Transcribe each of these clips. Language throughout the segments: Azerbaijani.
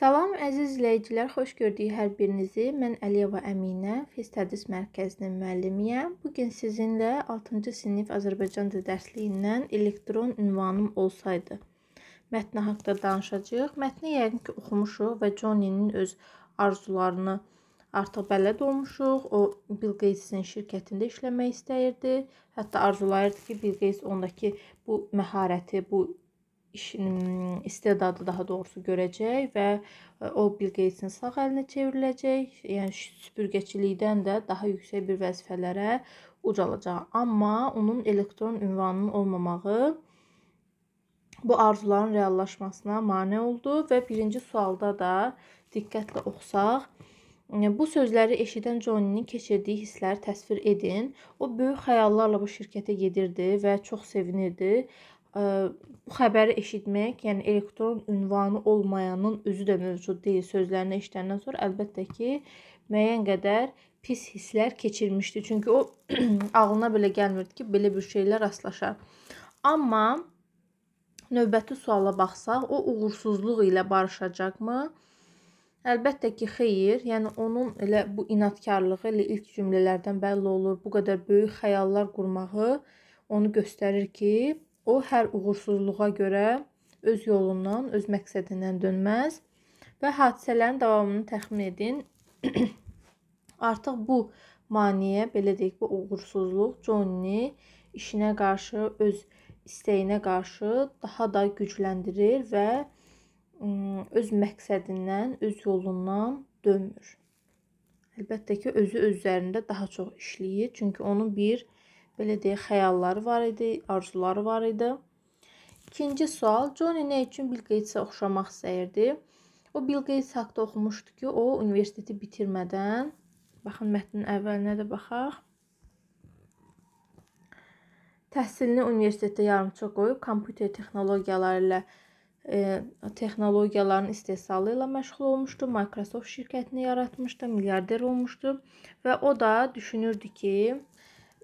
Salam əziz izləyicilər, xoş gördük hər birinizi. Mən Əliyeva Əminə, Fis Tədris Mərkəzinin müəllimiyəm. Bu gün sizinlə 6-cı sinif Azərbaycan dili dərsliyindən elektron ünvanım olsaydı mətni haqqında danışacağıq. Mətni yəqin ki, oxumuşuq və Johnny-nin öz arzularını artıq bələd olmuşuq. O Bill Gates-in şirkətində işləmək istəyirdi. Hətta arzulayırdı ki, Bill Gates ondakı bu məharəti, bu iş, istedadı daha doğrusu görəcək və o Bill Gatesin sağ əlinə çevriləcək. Yəni süpürgəçilikdən də daha yüksək bir vəzifələrə ucalacaq. Amma onun elektron ünvanının olmamağı bu arzuların reallaşmasına mane oldu və birinci sualda da diqqətlə oxusaq, Bu sözləri eşidən Johnny-nin keçirdiyi hissləri təsvir edin. O böyük xəyallarla bu şirkətə gedirdi və çox sevinirdi bu xəbəri eşitmək, yəni elektron ünvanı olmayanın özü də mövcud deyil sözlərini eşidəndən sonra əlbəttə ki, müəyyən qədər pis hisslər keçirmişdi. Çünki o ağlına belə gəlmirdi ki, belə bir şeylə rastlaşar. Amma növbəti suala baxsaq, o uğursuzluq ilə barışacaqmı? Əlbəttə ki, xeyir. Yəni onun elə bu inadkarlığı elə ilk cümlələrdən bəlli olur. Bu qədər böyük xəyallar qurmağı onu göstərir ki, O hər uğursuzluğa görə öz yolundan, öz məqsədindən dönməz və hadisələrin davamını təxmin edin. Artıq bu maneə, belə deyək, bu uğursuzluq Johnny işinə qarşı, öz istəyinə qarşı daha da gücləndirir və öz məqsədindən, öz yolundan dönmür. Əlbəttə ki, özü öz üzərində daha çox işləyir, çünki onun bir belə deyək, xəyalları var idi, arzuları var idi. İkinci sual, Johnny nə üçün Bill Gatesə oxşamaq istəyirdi? O Bill Gates haqqında oxumuşdu ki, o universiteti bitirmədən, baxın mətnin əvvəlinə də baxaq. Təhsilini universitetdə yarımçıq qoyub kompüter texnologiyaları ilə e, texnologiyaların istehsalı ilə məşğul olmuşdu, Microsoft şirkətini yaratmışdı, milyarder olmuşdu və o da düşünürdü ki,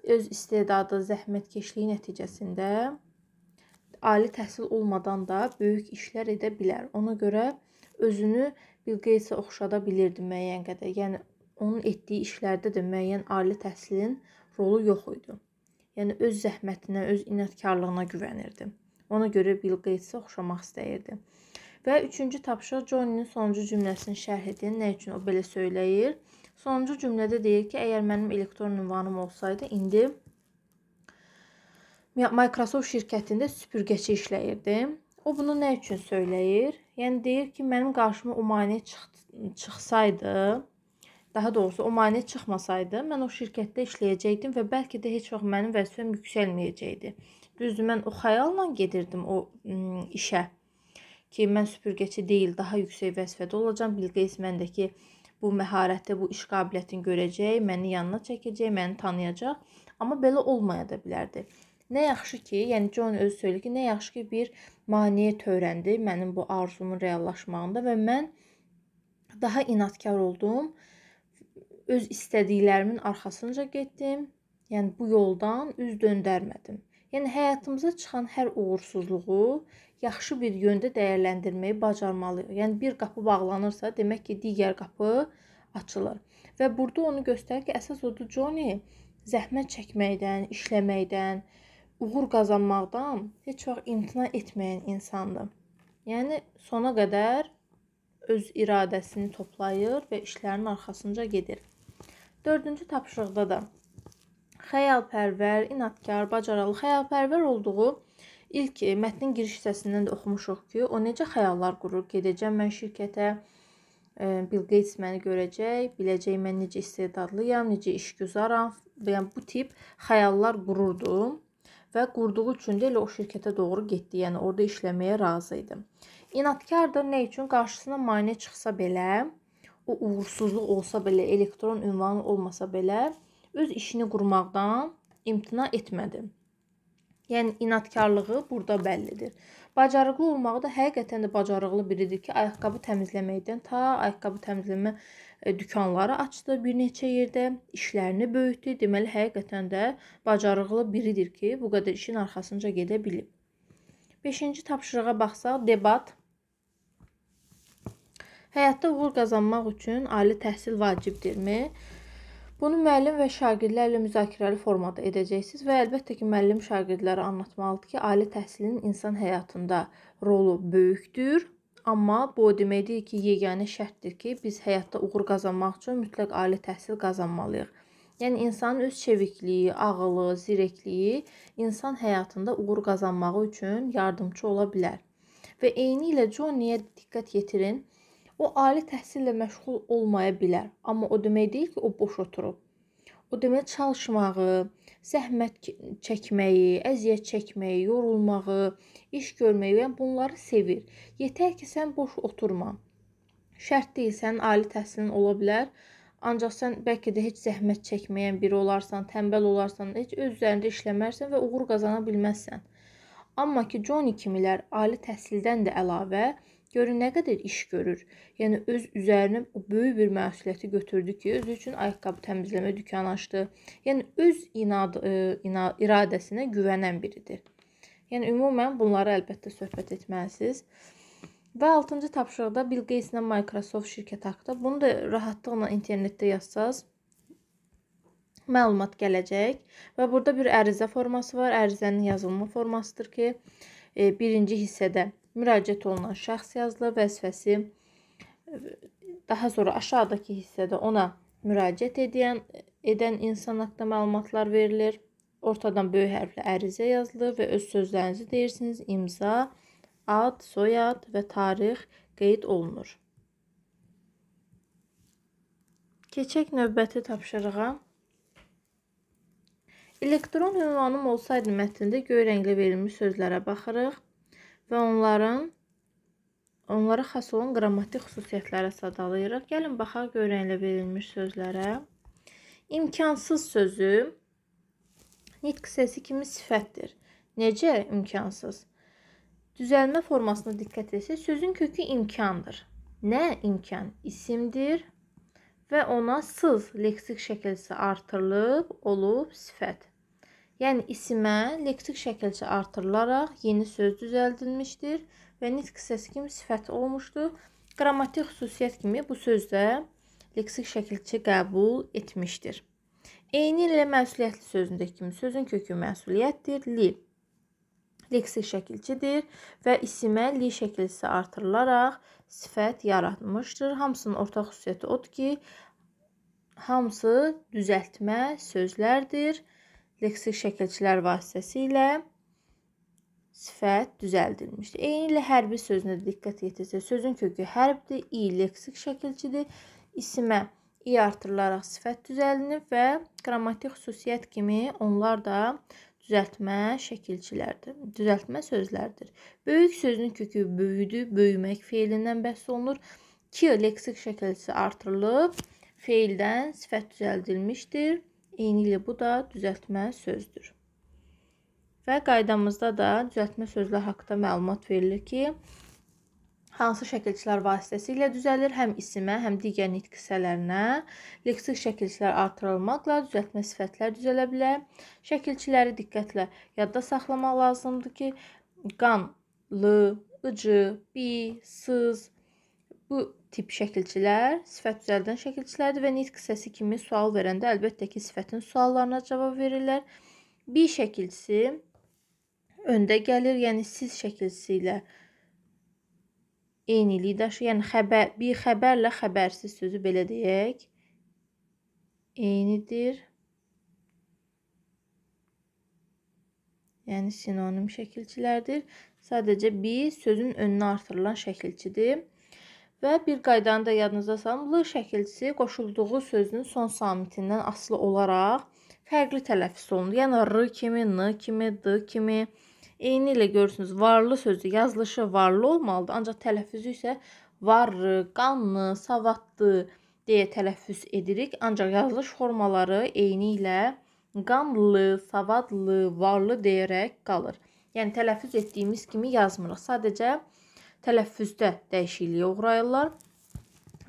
öz istedadı, zəhmətkeşliyi nəticəsində ali təhsil olmadan da böyük işlər edə bilər. Ona görə özünü Bill Gatesə oxşada bilirdi müəyyən qədər. Yəni onun etdiyi işlərdə də müəyyən ali təhsilin rolu yox idi. Yəni öz zəhmətinə, öz inadkarlığına güvənirdi. Ona görə Bill Gatesə oxşamaq istəyirdi. Və üçüncü tapşırıq Johnny-nin sonuncu cümləsini şərh edin. Nə üçün o belə söyləyir? Sonuncu cümlədə deyir ki, əgər mənim elektron ünvanım olsaydı, indi Microsoft şirkətində süpürgəçi işləyirdim. O bunu nə üçün söyləyir? Yəni deyir ki, mənim qarşıma o maneə çıx çıxsaydı, daha doğrusu o maneə çıxmasaydı, mən o şirkətdə işləyəcəkdim və bəlkə də heç vaxt mənim vəzifəm yüksəlməyəcəkdi. Düzdür, mən o xəyalla gedirdim o işə ki, mən süpürgəçi deyil, daha yüksək vəzifədə olacam. Bilqeyis məndəki ki, bu məharəti, bu iş qabiliyyətini görəcək, məni yanına çəkəcək, məni tanıyacaq. Amma belə olmaya da bilərdi. Nə yaxşı ki, yəni John özü söyləyir ki, nə yaxşı ki bir maneə törəndi mənim bu arzumun reallaşmağında və mən daha inadkar oldum. Öz istədiklərimin arxasınca getdim. Yəni bu yoldan üz döndərmədim. Yəni həyatımıza çıxan hər uğursuzluğu yaxşı bir yöndə dəyərləndirməyi bacarmalıyıq. Yəni bir qapı bağlanırsa, demək ki, digər qapı açılır. Və burada onu göstərir ki, əsas odur Johnny zəhmət çəkməkdən, işləməkdən, uğur qazanmaqdan heç vaxt imtina etməyən insandır. Yəni sona qədər öz iradəsini toplayır və işlərin arxasınca gedir. 4-cü tapşırıqda da xəyalpərvər, inadkar, bacarıqlı, xəyalpərvər olduğu İlk e, mətnin giriş hissəsindən də oxumuşuq ki, o necə xəyallar qurur. Gedəcəm mən şirkətə, e, Bill Gates məni görəcək, biləcək mən necə istedadlıyam, necə işgüzaram. Yəni bu tip xəyallar qururdu və qurduğu üçün də elə o şirkətə doğru getdi. Yəni orada işləməyə razı idi. İnadkardır nə üçün qarşısına maneə çıxsa belə, o uğursuzluq olsa belə, elektron ünvanı olmasa belə öz işini qurmaqdan imtina etmədi. Yəni inadkarlığı burada bəllidir. Bacarıqlı olmağı da həqiqətən də bacarıqlı biridir ki, ayaqqabı təmizləməkdən ta ayaqqabı təmizləmə e, dükanları açdı bir neçə yerdə, işlərini böyütdü. Deməli həqiqətən də bacarıqlı biridir ki, bu qədər işin arxasınca gedə bilib. 5-ci tapşırığa baxsaq, debat Həyatda uğur qazanmaq üçün ali təhsil vacibdirmi? Bunu müəllim və şagirdlərlə müzakirəli formada edəcəksiniz və əlbəttə ki, müəllim şagirdlərə anlatmalıdır ki, ali təhsilin insan həyatında rolu böyükdür, amma bu o deməkdir ki, yeganə şərtdir ki, biz həyatda uğur qazanmaq üçün mütləq ali təhsil qazanmalıyıq. Yəni insanın öz çevikliyi, ağılı, zirəkliyi insan həyatında uğur qazanmağı üçün yardımçı ola bilər. Və eyni ilə Johnny-yə diqqət yetirin. O ali təhsillə məşğul olmaya bilər, amma o demək deyil ki, o boş oturub. O demək çalışmağı, zəhmət çəkməyi, əziyyət çəkməyi, yorulmağı, iş görməyi, yəni bunları sevir. Yetər ki, sən boş oturma. Şərt deyil sənin ali təhsilin ola bilər, ancaq sən bəlkə də heç zəhmət çəkməyən biri olarsan, tənbəl olarsan, heç öz üzərində işləmərsən və uğur qazana bilməzsən. Amma ki, Johnny kimilər ali təhsildən də əlavə Görün nə qədər iş görür. Yəni öz üzərinə o böyük bir məsuliyyəti götürdü ki, özü üçün ayaqqabı təmizləmə dükanı açdı. Yəni öz inad, e, inad iradəsinə güvənən biridir. Yəni ümumən bunları əlbəttə söhbət etməlisiniz. Və 6-cı tapşırıqda Bill Gates-lə Microsoft şirkəti haqqında bunu da rahatlıqla internetdə yazsaz məlumat gələcək və burada bir ərizə forması var. Ərizənin yazılma formasıdır ki, e, birinci hissədə müraciət olunan şəxs yazılır, vəzifəsi daha sonra aşağıdakı hissədə ona müraciət edən edən insan haqqında məlumatlar verilir. Ortadan böyük hərflə ərizə yazılır və öz sözlərinizi deyirsiniz. İmza, ad, soyad və tarix qeyd olunur. Keçək növbəti tapşırığa. Elektron ünvanım olsaydı mətnində göy rənglə verilmiş sözlərə baxırıq və onların onlara xas olan qrammatik xüsusiyyətlərə sadalayırıq. Gəlin baxaq görənlə verilmiş sözlərə. İmkansız sözü nitq səsi kimi sifətdir. Necə imkansız? Düzəlmə formasına diqqət etsək, sözün kökü imkandır. Nə imkan? İsimdir və ona sız leksik şəkilsi artırılıb, olub sifət. Yəni isimə lektik şəkilçi artırılaraq yeni söz düzəldilmişdir və nitq hissəsi kimi sifət olmuşdur. Qrammatik xüsusiyyət kimi bu sözdə leksik şəkilçi qəbul etmişdir. Eynilə məsuliyyətli sözündəki kimi sözün kökü məsuliyyətdir. Li leksik şəkilçidir və isimə li şəkilçisi artırılaraq sifət yaratmışdır. Hamısının ortaq xüsusiyyəti odur ki, hamısı düzəltmə sözlərdir leksik şəkilçilər vasitəsilə sifət düzəldilmişdir. Eynilə hərbi sözünə diqqət yetirsək, sözün kökü hərbdir, i leksik şəkilçidir. İsimə i artırılaraq sifət düzəlinib və qrammatik xüsusiyyət kimi onlar da düzəltmə şəkilçilərdir. Düzəltmə sözlərdir. Böyük sözün kökü böyüdü, böyümək feilindən bəhs olunur. 2 leksik şəkilçisi artırılıb, feildən sifət düzəldilmişdir. Eynilə bu da düzəltmə sözdür. Və qaydamızda da düzəltmə sözlər haqqında məlumat verilir ki, hansı şəkilçilər vasitəsilə düzəlir, həm isimə, həm digər nitq hissələrinə. Leksik şəkilçilər artırılmaqla düzəltmə sifətlər düzələ bilər. Şəkilçiləri diqqətlə yadda saxlamaq lazımdır ki, qan, l, ıcı, bi, sız, Bu tip şəkilçilər sifət düzəldən şəkilçilərdir və nitq səsi kimi sual verəndə əlbəttə ki, sifətin suallarına cavab verirlər. Bir şəkilçisi öndə gəlir, yəni siz şəkilçisi ilə eynilik daşıyır. Yəni xəbər, bir xəbərlə xəbərsiz sözü belə deyək, eynidir. Yəni sinonim şəkilçilərdir. Sadəcə bir sözün önünə artırılan şəkilçidir. Və bir qaydanı da yadınıza salın. L şəkilçisi qoşulduğu sözün son samitindən asılı olaraq fərqli tələffüz olunur. Yəni r kimi, n kimi, d kimi. Eyni ilə görürsünüz, varlı sözü yazılışı varlı olmalıdır, ancaq tələffüzü isə varlı, qanlı, savadlı deyə tələffüz edirik. Ancaq yazılış formaları eyni ilə qanlı, savadlı, varlı deyərək qalır. Yəni tələffüz etdiyimiz kimi yazmırıq. Sadəcə tələffüzdə dəyişikliyə uğrayırlar.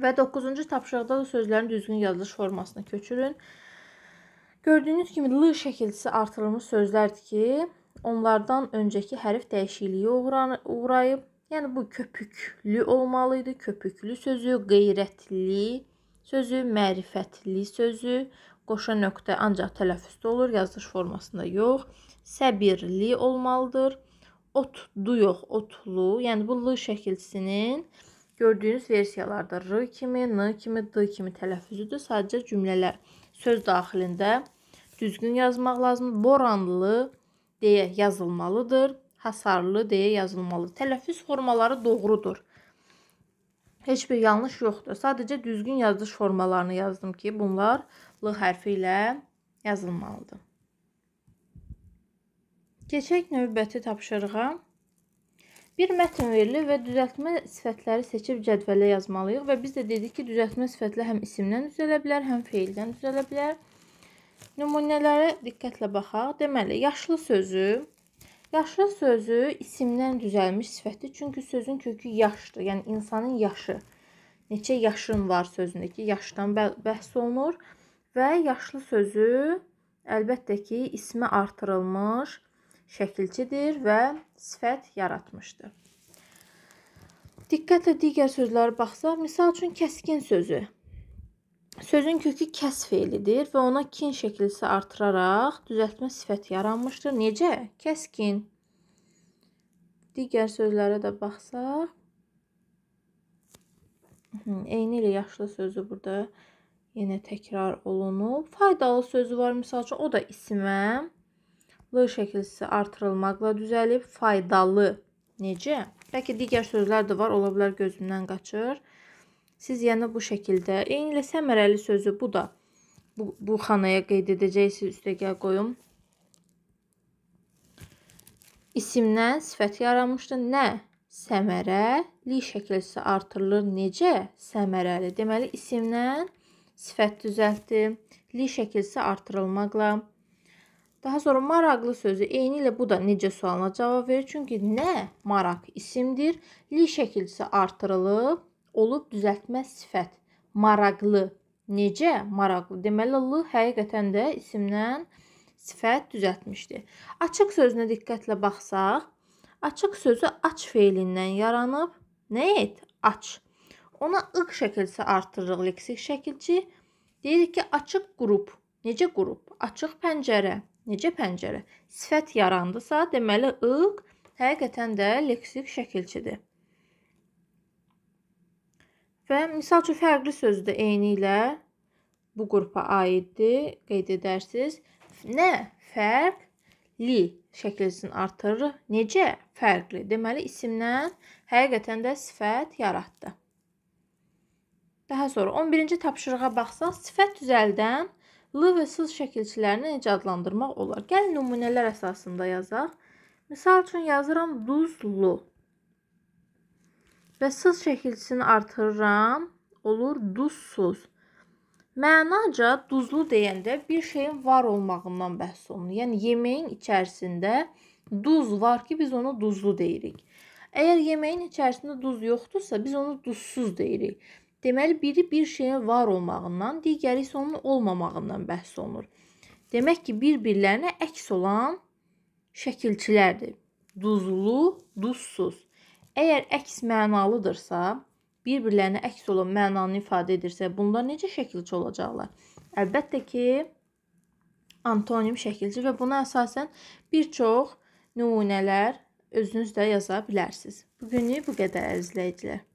Və 9-cu tapşırıqda da sözlərin düzgün yazılış formasına keçirin. Gördüyünüz kimi l şəkilçisi artırılmış sözlərdir ki, onlardan öncəki hərf dəyişikliyə uğrayıb. Yəni bu köpüklü olmalı idi. Köpüklü sözü, qeyrətli sözü, mərifətli sözü, qoşa nöqtə ancaq tələffüzdə olur, yazılış formasında yox. Səbirli olmalıdır otdu yox, otlu. Yəni bu l şəkilçisinin gördüyünüz versiyalarda r kimi, n kimi, d kimi tələffüzüdür. Sadəcə cümlələr söz daxilində düzgün yazmaq lazımdır. Boranlı deyə yazılmalıdır. Hasarlı deyə yazılmalıdır. Tələffüz formaları doğrudur. Heç bir yanlış yoxdur. Sadəcə düzgün yazılış formalarını yazdım ki, bunlar l hərfi ilə yazılmalıdır. Keçək növbəti tapşırığa. Bir mətn verilir və düzəltmə sifətləri seçib cədvələ yazmalıyıq və biz də dedik ki, düzəltmə sifətləri həm isimdən düzələ bilər, həm feildən düzələ bilər. Nümunələrə diqqətlə baxaq. Deməli, yaşlı sözü Yaşlı sözü isimdən düzəlmiş sifətdir, çünki sözün kökü yaşdır, yəni insanın yaşı. Neçə yaşın var sözündəki yaşdan bəhs olunur və yaşlı sözü əlbəttə ki, ismə artırılmış şəkilçidir və sifət yaratmışdır. Diqqətlə digər sözlərə baxsaq, misal üçün kəskin sözü. Sözün kökü kəs feilidir və ona kin şəkilisi artıraraq düzəltmə sifəti yaranmışdır. Necə? Kəskin. Digər sözlərə də baxsaq, eyni ilə yaşlı sözü burada yenə təkrar olunub. Faydalı sözü var, misal üçün o da isimə L şəkilsi artırılmaqla düzəlib. Faydalı necə? Bəlkə digər sözlər də var, ola bilər gözümdən qaçır. Siz yəni bu şəkildə, eyni ilə səmərəli sözü bu da bu, bu xanaya qeyd edəcəksiniz, üstəgəl qoyum. İsimdən sifət yaranmışdı. Nə? Səmərəli şəkilsi artırılır. Necə? Səmərəli. Deməli, isimdən sifət düzəltdi. Li şəkilsi artırılmaqla. Daha sonra maraqlı sözü eynilə bu da necə sualına cavab verir. Çünki nə maraq isimdir. Li şəkilcisi artırılıb, olub düzəltmə sifət. Maraqlı. Necə maraqlı? Deməli l həqiqətən də isimdən sifət düzəltmişdi. Açıq sözünə diqqətlə baxsaq, açıq sözü aç feilindən yaranıb. Nə et? Aç. Ona ıq şəkilcisi artırırıq leksik şəkilci. Deyirik ki, açıq qrup. Necə qrup? Açıq pəncərə. Necə pəncərə? Sifət yarandısa, deməli ıq həqiqətən də leksik şəkilçidir. Və misal üçün fərqli sözü də eyni ilə bu qrupa aiddir, qeyd edərsiniz. Nə? Fərq li şəkilçisini artırır. Necə? Fərqli. Deməli isimdən həqiqətən də sifət yaratdı. Daha sonra 11-ci tapşırığa baxsaq, sifət düzəldən L və sız şəkilçilərini necə adlandırmaq olar? Gəlin nümunələr əsasında yazaq. Misal üçün yazıram duzlu. Və sız şəkilçisini artırıram, olur duzsuz. Mənaca duzlu deyəndə bir şeyin var olmağından bəhs olunur. Yəni yeməyin içərisində duz var ki, biz onu duzlu deyirik. Əgər yeməyin içərisində duz yoxdursa, biz onu duzsuz deyirik. Deməli, biri bir şeyin var olmağından, digəri isə onun olmamağından bəhs olunur. Demək ki, bir-birlərinə əks olan şəkilçilərdir. Duzlu, duzsuz. Əgər əks mənalıdırsa, bir-birlərinə əks olan mənanı ifadə edirsə, bunlar necə şəkilçi olacaqlar? Əlbəttə ki, antonim şəkilçi və buna əsasən bir çox nümunələr özünüz də yaza bilərsiniz. Bugünlük bu qədər əzizləyicilər.